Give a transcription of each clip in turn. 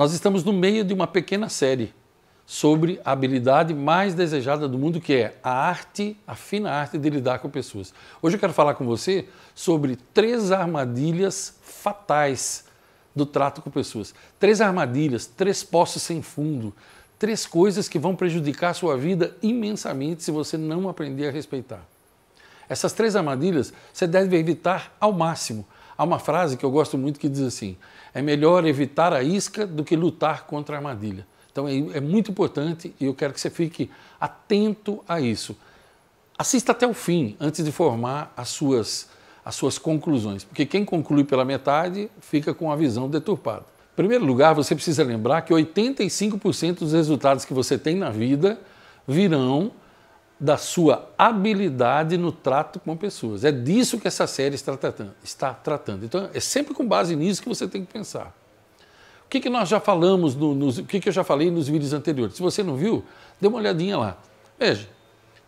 Nós estamos no meio de uma pequena série sobre a habilidade mais desejada do mundo, que é a arte, a fina arte de lidar com pessoas. Hoje eu quero falar com você sobre três armadilhas fatais do trato com pessoas. Três armadilhas, três poços sem fundo, três coisas que vão prejudicar a sua vida imensamente se você não aprender a respeitar. Essas três armadilhas você deve evitar ao máximo. Há uma frase que eu gosto muito que diz assim: é melhor evitar a isca do que lutar contra a armadilha. Então é, é muito importante e eu quero que você fique atento a isso. Assista até o fim antes de formar as suas, as suas conclusões, porque quem conclui pela metade fica com a visão deturpada. Em primeiro lugar, você precisa lembrar que 85% dos resultados que você tem na vida virão da sua habilidade no trato com pessoas. É disso que essa série está tratando. Está tratando. Então, é sempre com base nisso que você tem que pensar. O que, que nós já falamos, no, nos, o que, que eu já falei nos vídeos anteriores? Se você não viu, dê uma olhadinha lá. Veja,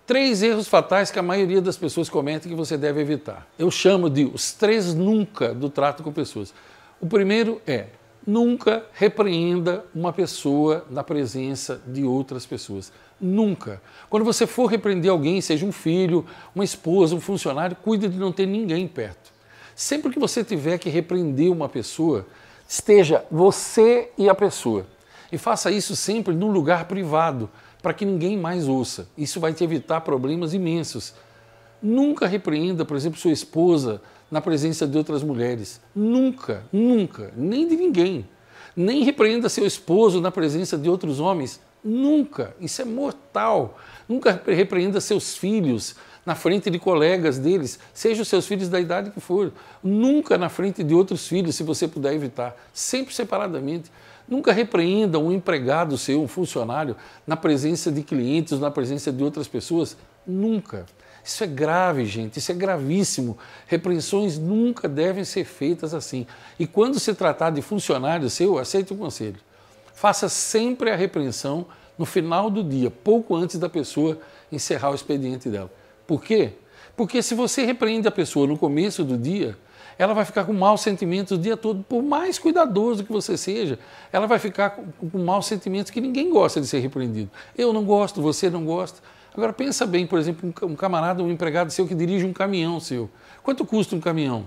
três erros fatais que a maioria das pessoas comete que você deve evitar. Eu chamo de os três nunca do trato com pessoas. O primeiro é Nunca repreenda uma pessoa na presença de outras pessoas. Nunca. Quando você for repreender alguém, seja um filho, uma esposa, um funcionário, cuide de não ter ninguém perto. Sempre que você tiver que repreender uma pessoa, esteja você e a pessoa. E faça isso sempre num lugar privado, para que ninguém mais ouça. Isso vai te evitar problemas imensos. Nunca repreenda, por exemplo, sua esposa na presença de outras mulheres. Nunca, nunca, nem de ninguém. Nem repreenda seu esposo na presença de outros homens. Nunca, isso é mortal. Nunca repreenda seus filhos na frente de colegas deles, seja os seus filhos da idade que for. Nunca na frente de outros filhos, se você puder evitar. Sempre separadamente. Nunca repreenda um empregado seu, um funcionário, na presença de clientes, na presença de outras pessoas. Nunca. Isso é grave, gente, isso é gravíssimo. Repreensões nunca devem ser feitas assim. E quando se tratar de funcionário seu, aceite o conselho. Faça sempre a repreensão no final do dia, pouco antes da pessoa encerrar o expediente dela. Por quê? Porque se você repreende a pessoa no começo do dia, ela vai ficar com maus sentimentos o dia todo. Por mais cuidadoso que você seja, ela vai ficar com, com maus sentimentos que ninguém gosta de ser repreendido. Eu não gosto, você não gosta. Agora pensa bem, por exemplo, um camarada, um empregado seu que dirige um caminhão seu. Quanto custa um caminhão?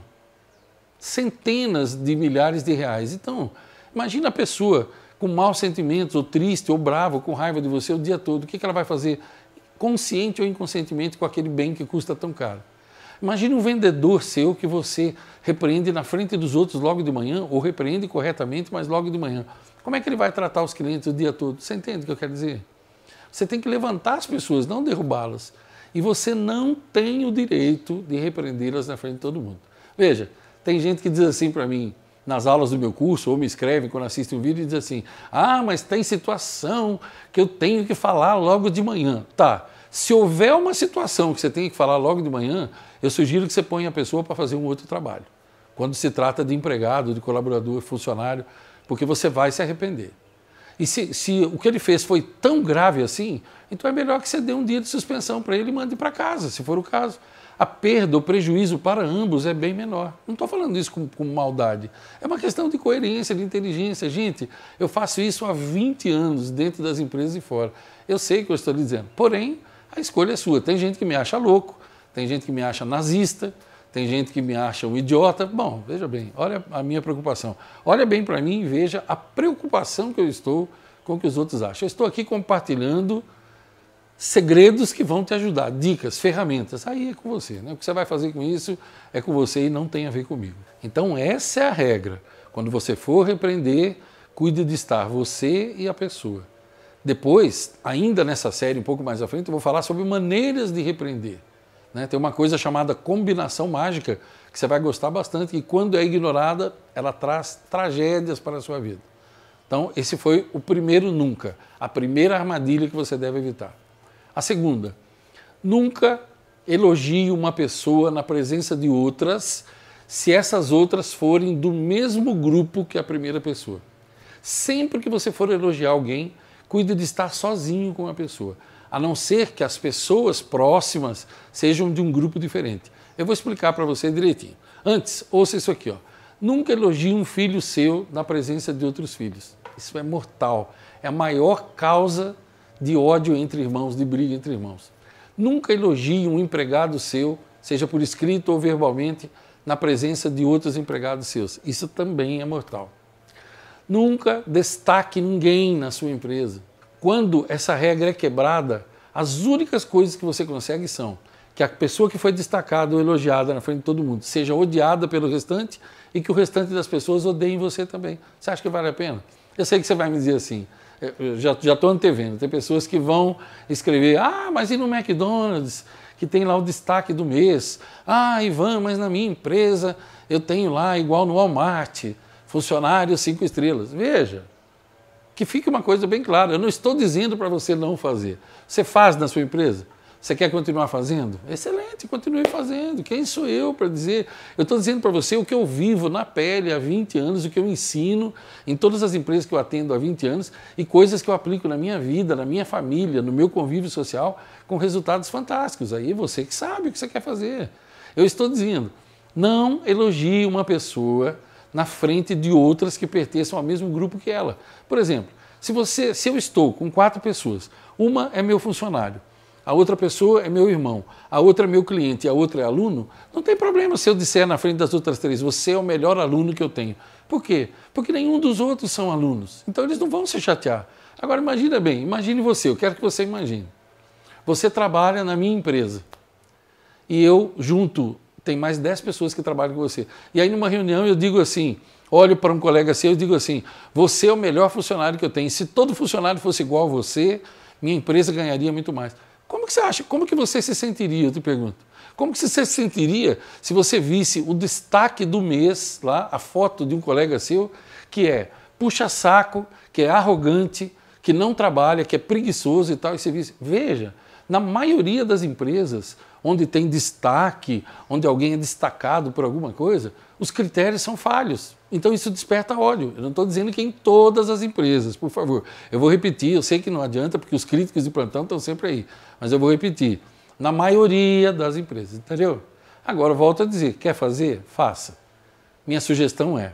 Centenas de milhares de reais. Então, imagina a pessoa com maus sentimentos, ou triste, ou bravo, com raiva de você o dia todo. O que ela vai fazer, consciente ou inconscientemente, com aquele bem que custa tão caro? Imagine um vendedor seu que você repreende na frente dos outros logo de manhã, ou repreende corretamente, mas logo de manhã. Como é que ele vai tratar os clientes o dia todo? Você entende o que eu quero dizer? Você tem que levantar as pessoas, não derrubá-las. E você não tem o direito de repreendê-las na frente de todo mundo. Veja, tem gente que diz assim para mim, nas aulas do meu curso, ou me escreve quando assiste um vídeo e diz assim: Ah, mas tem situação que eu tenho que falar logo de manhã. Tá. Se houver uma situação que você tem que falar logo de manhã, eu sugiro que você ponha a pessoa para fazer um outro trabalho. Quando se trata de empregado, de colaborador, funcionário, porque você vai se arrepender. E se, se o que ele fez foi tão grave assim, então é melhor que você dê um dia de suspensão para ele e mande para casa, se for o caso. A perda, o prejuízo para ambos é bem menor. Não estou falando isso com, com, maldade. É uma questão de coerência, de inteligência. Gente, eu faço isso há 20 anos, dentro das empresas e fora. Eu sei o que eu estou lhe dizendo. Porém, a escolha é sua. Tem gente que me acha louco, tem gente que me acha nazista, tem gente que me acha um idiota. Bom, veja bem, olha a minha preocupação. Olha bem para mim e veja a preocupação que eu estou com o que os outros acham. Eu estou aqui compartilhando segredos que vão te ajudar, dicas, ferramentas. Aí é com você, né? O que você vai fazer com isso é com você e não tem a ver comigo. Então essa é a regra. Quando você for repreender, cuide de estar você e a pessoa. Depois, ainda nessa série, um pouco mais à frente, eu vou falar sobre maneiras de repreender. Né? Tem uma coisa chamada combinação mágica que você vai gostar bastante e quando é ignorada, ela traz tragédias para a sua vida. Então, esse foi o primeiro nunca, a primeira armadilha que você deve evitar. A segunda, nunca elogie uma pessoa na presença de outras se essas outras forem do mesmo grupo que a primeira pessoa. Sempre que você for elogiar alguém, cuide de estar sozinho com a pessoa a não ser que as pessoas próximas sejam de um grupo diferente. Eu vou explicar para você direitinho. Antes, ouça isso aqui, ó. Nunca elogie um filho seu na presença de outros filhos. Isso é mortal. É a maior causa de ódio entre irmãos, de briga entre irmãos. Nunca elogie um empregado seu, seja por escrito ou verbalmente, na presença de outros empregados seus. Isso também é mortal. Nunca destaque ninguém na sua empresa. Quando essa regra é quebrada, as únicas coisas que você consegue são que a pessoa que foi destacada ou elogiada na frente de todo mundo seja odiada pelo restante e que o restante das pessoas odeiem você também. Você acha que vale a pena? Eu sei que você vai me dizer assim, eh, já estou antevendo, tem pessoas que vão escrever, ah, mas e no McDonald's, que tem lá o destaque do mês? Ah, Ivan, mas na minha empresa eu tenho lá, igual no Walmart, funcionário cinco estrelas. Veja, que fique uma coisa bem clara: eu não estou dizendo para você não fazer. Você faz na sua empresa? Você quer continuar fazendo? Excelente, continue fazendo. Quem sou eu para dizer? Eu estou dizendo para você o que eu vivo na pele há 20 anos, o que eu ensino em todas as empresas que eu atendo há 20 anos e coisas que eu aplico na minha vida, na minha família, no meu convívio social, com resultados fantásticos. Aí é você que sabe o que você quer fazer. Eu estou dizendo, não elogie uma pessoa na frente de outras que pertençam ao mesmo grupo que ela. Por exemplo, se, você, se eu estou com quatro pessoas, uma é meu funcionário, a outra pessoa é meu irmão, a outra é meu cliente e a outra é aluno, não tem problema se eu disser na frente das outras três, você é o melhor aluno que eu tenho. Por quê? Porque nenhum dos outros são alunos. Então eles não vão se chatear. Agora imagina bem, imagine você, eu quero que você imagine. Você trabalha na minha empresa e eu junto tem mais 10 pessoas que trabalham com você. E aí numa reunião eu digo assim, olho para um colega seu e digo assim, você é o melhor funcionário que eu tenho. Se todo funcionário fosse igual a você, minha empresa ganharia muito mais. Como que você acha? Como que você se sentiria? Eu te pergunto. Como que você se sentiria se você visse o destaque do mês lá, a foto de um colega seu, que é puxa-saco, que é arrogante, que não trabalha, que é preguiçoso e tal, e você visse, veja, na maioria das empresas, onde tem destaque, onde alguém é destacado por alguma coisa, os critérios são falhos. Então isso desperta ódio. Eu não estou dizendo que é em todas as empresas, por favor. Eu vou repetir, eu sei que não adianta, porque os críticos de plantão estão sempre aí, mas eu vou repetir. Na maioria das empresas, entendeu? Agora volto a dizer, quer fazer? Faça. Minha sugestão é: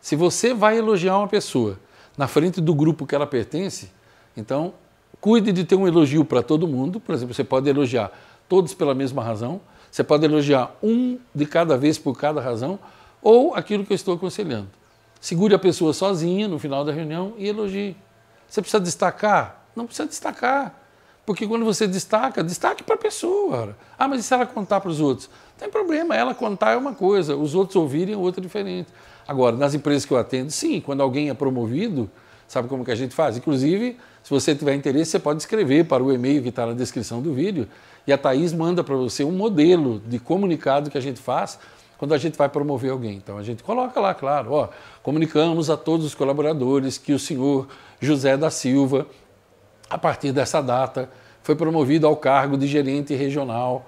se você vai elogiar uma pessoa na frente do grupo que ela pertence, então Cuide de ter um elogio para todo mundo. Por exemplo, você pode elogiar todos pela mesma razão. Você pode elogiar um de cada vez por cada razão. Ou aquilo que eu estou aconselhando. Segure a pessoa sozinha no final da reunião e elogie. Você precisa destacar? Não precisa destacar. Porque quando você destaca, destaque para a pessoa. Ah, mas e se ela contar para os outros? Não tem problema, ela contar é uma coisa, os outros ouvirem é outra diferente. Agora, nas empresas que eu atendo, sim, quando alguém é promovido, sabe como que a gente faz? Inclusive, se você tiver interesse, você pode escrever para o e-mail que está na descrição do vídeo e a Thaís manda para você um modelo de comunicado que a gente faz quando a gente vai promover alguém. Então a gente coloca lá, claro, ó, comunicamos a todos os colaboradores que o senhor José da Silva, a partir dessa data, foi promovido ao cargo de gerente regional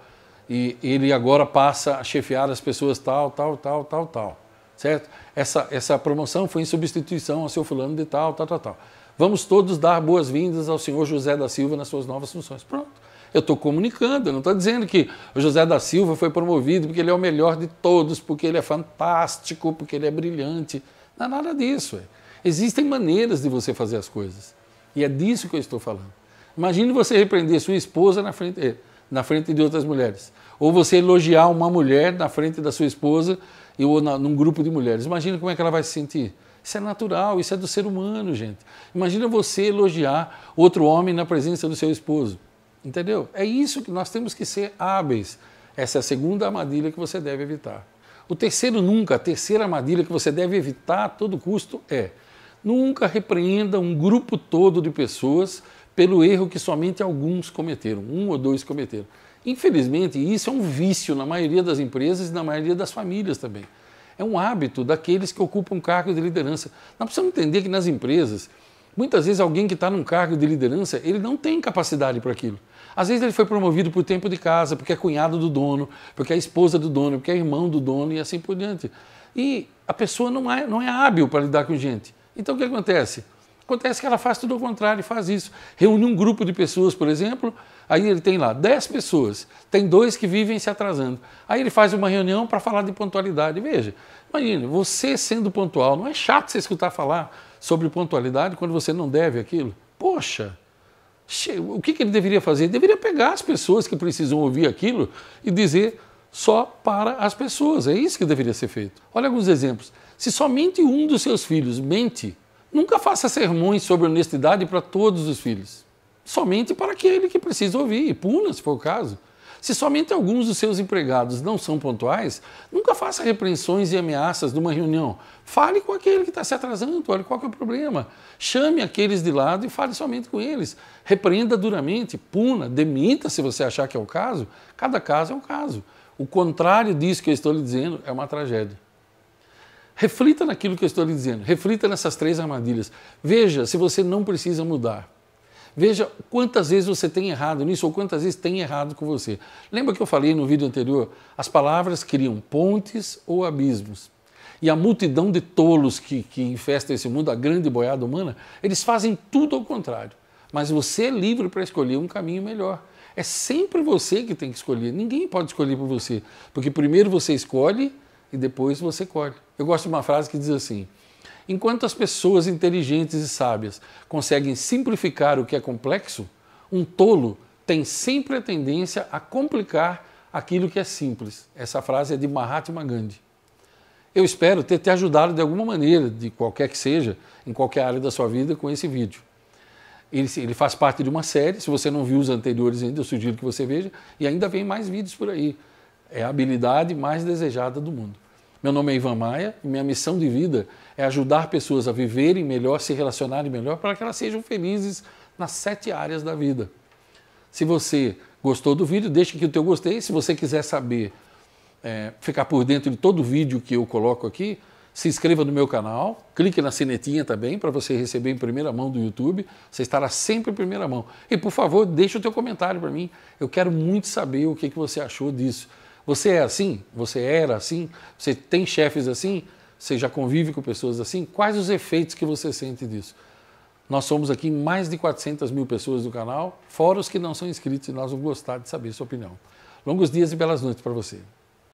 e ele agora passa a chefiar as pessoas tal, tal, tal, tal, tal. Certo? Essa, essa promoção foi em substituição ao seu fulano de tal, tal, tal, tal. Vamos todos dar boas-vindas ao senhor José da Silva nas suas novas funções. Pronto. Eu estou comunicando, eu não estou dizendo que o José da Silva foi promovido porque ele é o melhor de todos, porque ele é fantástico, porque ele é brilhante. Não é nada disso. Ué. Existem maneiras de você fazer as coisas. E é disso que eu estou falando. Imagine você repreender sua esposa na frente, eh, na frente de outras mulheres. Ou você elogiar uma mulher na frente da sua esposa ou na, num grupo de mulheres. Imagina como é que ela vai se sentir. Isso é natural, isso é do ser humano, gente. Imagina você elogiar outro homem na presença do seu esposo. Entendeu? É isso que nós temos que ser hábeis. Essa é a segunda armadilha que você deve evitar. O terceiro nunca, a terceira armadilha que você deve evitar a todo custo é nunca repreenda um grupo todo de pessoas pelo erro que somente alguns cometeram, um ou dois cometeram. Infelizmente, isso é um vício na maioria das empresas e na maioria das famílias também é um hábito daqueles que ocupam cargos de liderança. Nós precisamos entender que nas empresas, muitas vezes alguém que está num cargo de liderança, ele não tem capacidade para aquilo. Às vezes ele foi promovido por tempo de casa, porque é cunhado do dono, porque é esposa do dono, porque é irmão do dono e assim por diante. E a pessoa não é, não é hábil para lidar com gente. Então o que acontece? Acontece que ela faz tudo ao contrário, faz isso. Reúne um grupo de pessoas, por exemplo, aí ele tem lá 10 pessoas, tem dois que vivem se atrasando. Aí ele faz uma reunião para falar de pontualidade. Veja, imagine, você sendo pontual, não é chato você escutar falar sobre pontualidade quando você não deve aquilo? Poxa! O que, ele deveria fazer? Ele deveria pegar as pessoas que precisam ouvir aquilo e dizer só para as pessoas. É isso que deveria ser feito. Olha alguns exemplos. Se somente um dos seus filhos mente Nunca faça sermões sobre honestidade para todos os filhos, somente para aquele que precisa ouvir, e puna, se for o caso. Se somente alguns dos seus empregados não são pontuais, nunca faça repreensões e ameaças numa reunião. Fale com aquele que está se atrasando, olha qual é o problema. Chame aqueles de lado e fale somente com eles. Repreenda duramente, puna, demita se você achar que é o caso. Cada caso é um caso. O contrário disso que eu estou lhe dizendo é uma tragédia. Reflita naquilo que eu estou lhe dizendo, reflita nessas três armadilhas. Veja se você não precisa mudar. Veja quantas vezes você tem errado nisso ou quantas vezes tem errado com você. Lembra que eu falei no vídeo anterior? As palavras criam pontes ou abismos. E a multidão de tolos que, que infesta esse mundo, a grande boiada humana, eles fazem tudo ao contrário. Mas você é livre para escolher um caminho melhor. É sempre você que tem que escolher. Ninguém pode escolher por você. Porque primeiro você escolhe e depois você colhe. Eu gosto de uma frase que diz assim: Enquanto as pessoas inteligentes e sábias conseguem simplificar o que é complexo, um tolo tem sempre a tendência a complicar aquilo que é simples. Essa frase é de Mahatma Gandhi. Eu espero ter te ajudado de alguma maneira, de qualquer que seja, em qualquer área da sua vida, com esse vídeo. Ele, ele, faz parte de uma série. Se você não viu os anteriores ainda, eu sugiro que você veja. E ainda vem mais vídeos por aí. É a habilidade mais desejada do mundo. Meu nome é Ivan Maia e minha missão de vida é ajudar pessoas a viverem melhor, se relacionarem melhor, para que elas sejam felizes nas sete áreas da vida. Se você gostou do vídeo, deixe aqui o teu gostei. Se você quiser saber, é, ficar por dentro de todo o vídeo que eu coloco aqui, se inscreva no meu canal, clique na sinetinha também para você receber em primeira mão do YouTube, você estará sempre em primeira mão. E por favor, deixe o teu comentário para mim, eu quero muito saber o que, que você achou disso. Você é assim? Você era assim? Você tem chefes assim? Você já convive com pessoas assim? Quais os efeitos que você sente disso? Nós somos aqui mais de 400 mil pessoas do canal, fora os que não são inscritos, e nós vamos gostar de saber sua opinião. Longos dias e belas noites para você.